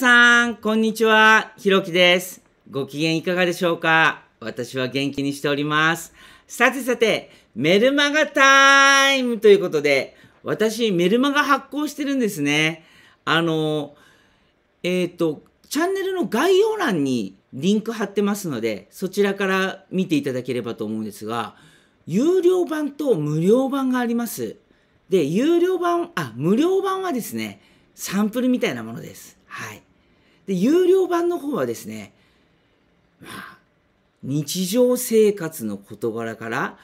さん、こんにちは。ひろきです。ご機嫌いかがでしょうか私は元気にしております。さてさて、メルマガタイムということで、私、メルマガ発行してるんですね。あの、えっ、ー、と、チャンネルの概要欄にリンク貼ってますので、そちらから見ていただければと思うんですが、有料版と無料版があります。で、有料版、あ、無料版はですね、サンプルみたいなものです。はい。で、有料版の方はですね、まあ、日常生活の事柄から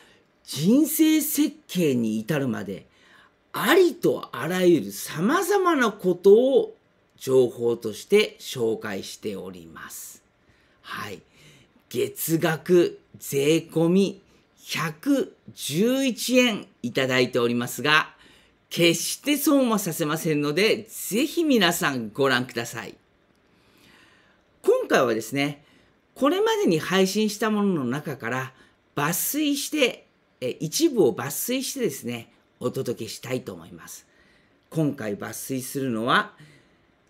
人生設計に至るまで、ありとあらゆる様々なことを情報として紹介しております。はい。月額税込111円いただいておりますが、決して損はさせませんので、ぜひ皆さんご覧ください。今回はですね、これまでに配信したものの中から抜粋して、一部を抜粋してですね、お届けしたいと思います。今回抜粋するのは、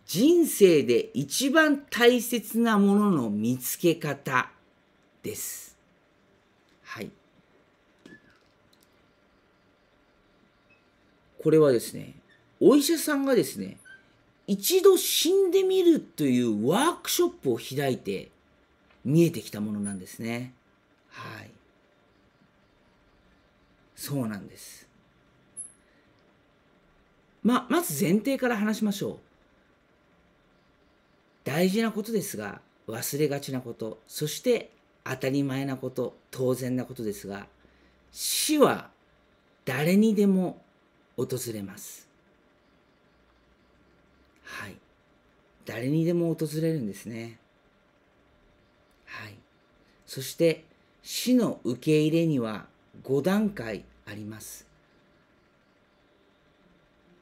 人生で一番大切なものの見つけ方です。はい。これはですね、お医者さんがですね、一度死んでみるというワークショップを開いて見えてきたものなんですね。はい。そうなんです。ま、まず前提から話しましょう。大事なことですが、忘れがちなこと、そして当たり前なこと、当然なことですが、死は誰にでも訪れます。はい。誰にでも訪れるんですね。はい。そして、死の受け入れには5段階あります。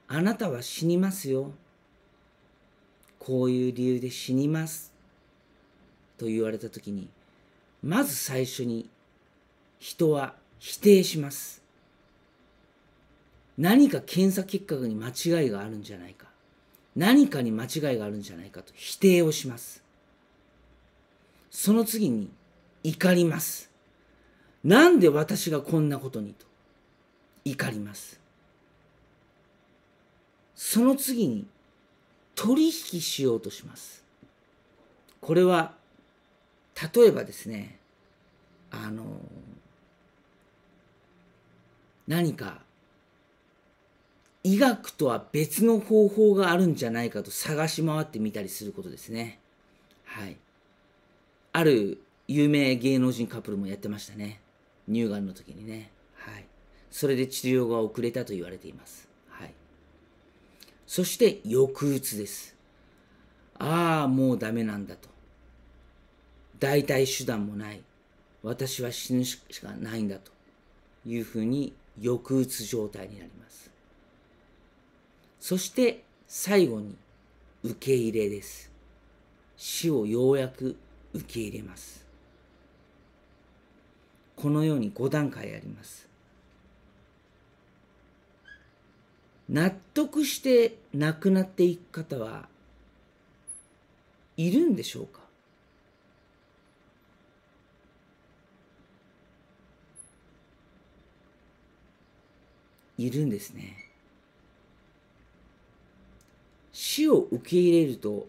あなたは死にますよ。こういう理由で死にます。と言われた時に、まず最初に人は否定します。何か検査結果に間違いがあるんじゃないか。何かに間違いがあるんじゃないかと否定をします。その次に怒ります。なんで私がこんなことにと怒ります。その次に取引しようとします。これは例えばですね、あの、何か医学とは別の方法があるんじゃないかと探し回ってみたりすることですね。はい。ある有名芸能人カップルもやってましたね。乳がんの時にね。はい。それで治療が遅れたと言われています。はい。そして抑うつです。ああ、もうダメなんだと。代替手段もない。私は死ぬしかないんだというふうに抑うつ状態になります。そして最後に受け入れです。死をようやく受け入れます。このように5段階あります。納得して亡くなっていく方はいるんでしょうかいるんですね。死を受け入れると、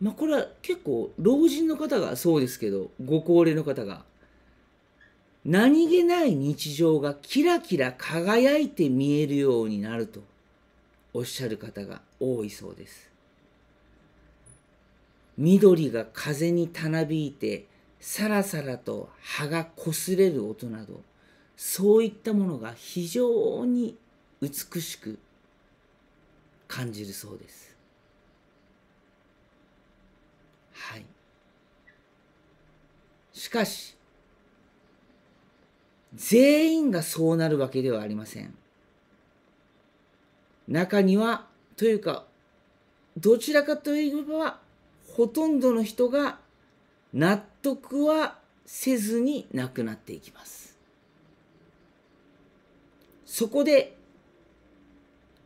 まあこれは結構老人の方がそうですけど、ご高齢の方が、何気ない日常がキラキラ輝いて見えるようになるとおっしゃる方が多いそうです。緑が風にたなびいてさらさらと葉がこすれる音などそういったものが非常に美しく感じるそうです。はい。しかし、全員がそうなるわけではありません。中には、というか、どちらかといえば、ほとんどの人が納得はせずに亡くなっていきます。そこで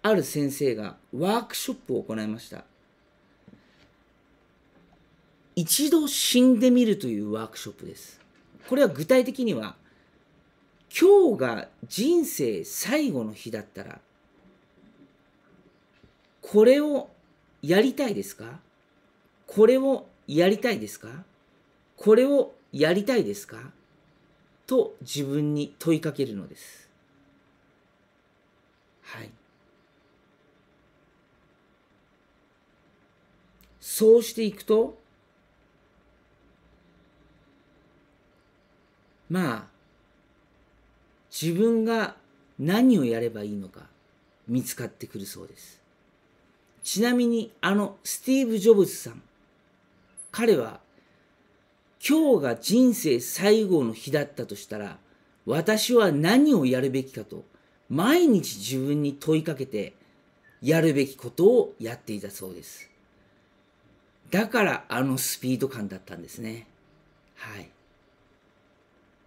ある先生がワークショップを行いました一度死んでみるというワークショップですこれは具体的には今日が人生最後の日だったらこれをやりたいですかこれをやりたいですかこれをやりたいですかと自分に問いかけるのです。はい。そうしていくとまあ自分が何をやればいいのか見つかってくるそうですちなみにあのスティーブ・ジョブズさん彼は今日が人生最後の日だったとしたら私は何をやるべきかと毎日自分に問いかけてやるべきことをやっていたそうですだからあのスピード感だったんですね。はい。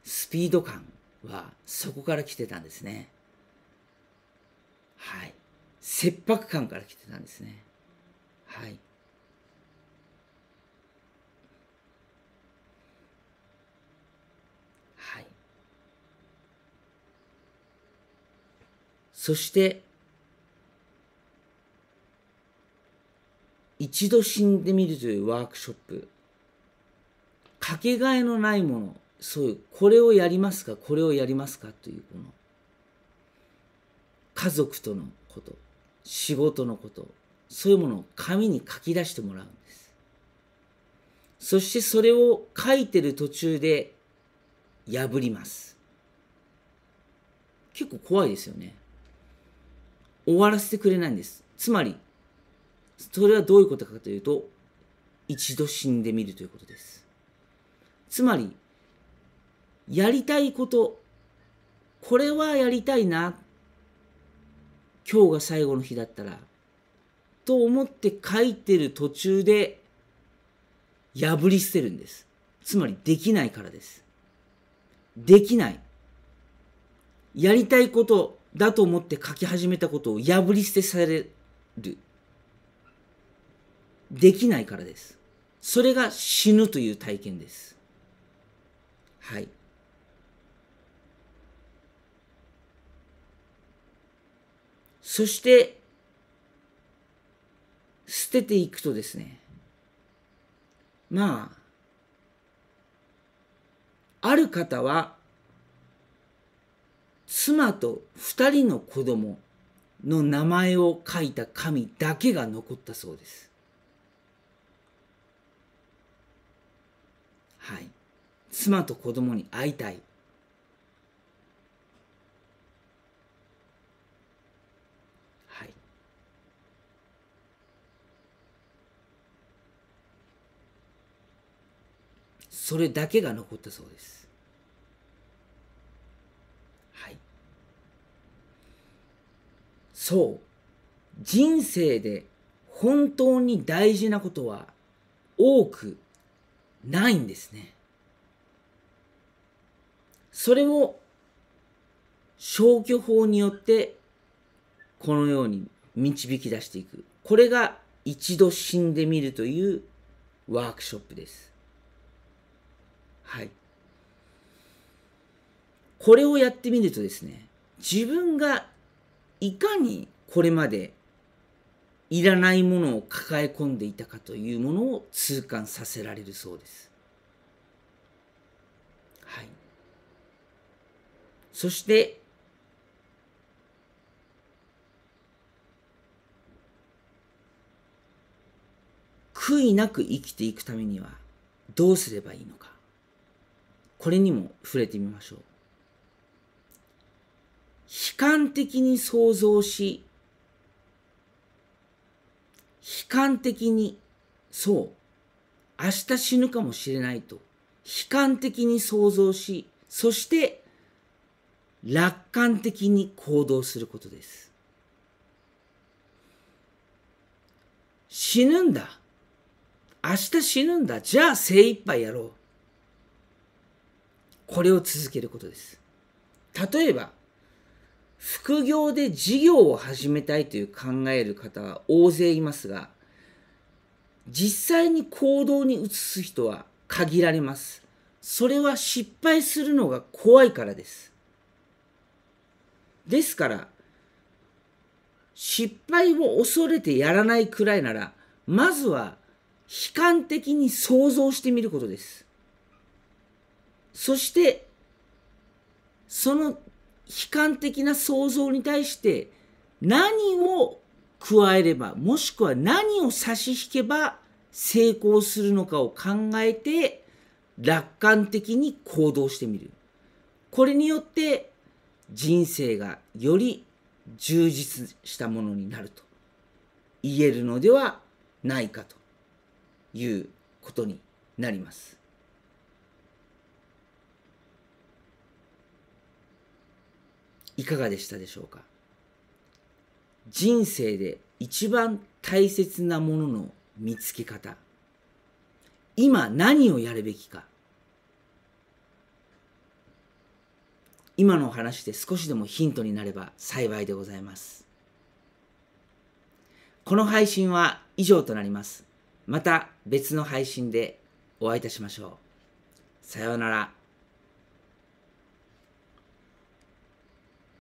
スピード感はそこから来てたんですね。はい。切迫感から来てたんですね。はい。はい。そして、一度死んでみるというワークショップかけがえのないものそういうこれをやりますかこれをやりますかというこの家族とのこと仕事のことそういうものを紙に書き出してもらうんですそしてそれを書いてる途中で破ります結構怖いですよね終わらせてくれないんですつまりそれはどういうことかというと、一度死んでみるということです。つまり、やりたいこと、これはやりたいな、今日が最後の日だったら、と思って書いてる途中で、破り捨てるんです。つまり、できないからです。できない。やりたいことだと思って書き始めたことを破り捨てされる。できないからです。それが死ぬという体験です。はい。そして、捨てていくとですね、まあ、ある方は、妻と二人の子供の名前を書いた紙だけが残ったそうです。はい、妻と子供に会いたいそれだけが残ったそうですはいそう人生で本当に大事なことは多くないんですね。それを消去法によってこのように導き出していく。これが一度死んでみるというワークショップです。はい。これをやってみるとですね、自分がいかにこれまでいらないものを抱え込んでいたかというものを痛感させられるそうです。はい。そして、悔いなく生きていくためにはどうすればいいのか。これにも触れてみましょう。悲観的に想像し、悲観的に、そう、明日死ぬかもしれないと、悲観的に想像し、そして楽観的に行動することです。死ぬんだ。明日死ぬんだ。じゃあ精一杯やろう。これを続けることです。例えば、副業で事業を始めたいという考える方は大勢いますが、実際に行動に移す人は限られます。それは失敗するのが怖いからです。ですから、失敗を恐れてやらないくらいなら、まずは悲観的に想像してみることです。そして、その悲観的な想像に対して何を加えればもしくは何を差し引けば成功するのかを考えて楽観的に行動してみるこれによって人生がより充実したものになると言えるのではないかということになります。いかがでしたでしょうか人生で一番大切なものの見つけ方今何をやるべきか今のお話で少しでもヒントになれば幸いでございますこの配信は以上となりますまた別の配信でお会いいたしましょうさようなら